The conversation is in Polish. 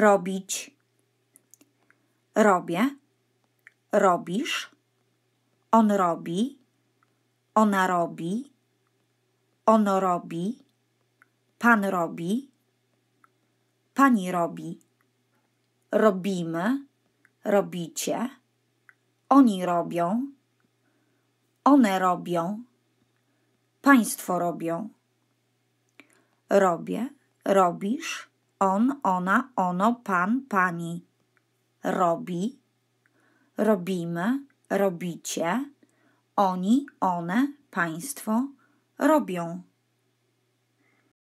robić. Robię, robisz, on robi, ona robi, ono robi, pan robi, pani robi, robimy, robicie, oni robią, one robią, państwo robią. Robię, robisz, on, ona, ono, pan, pani. Robi, robimy, robicie. Oni, one, państwo robią.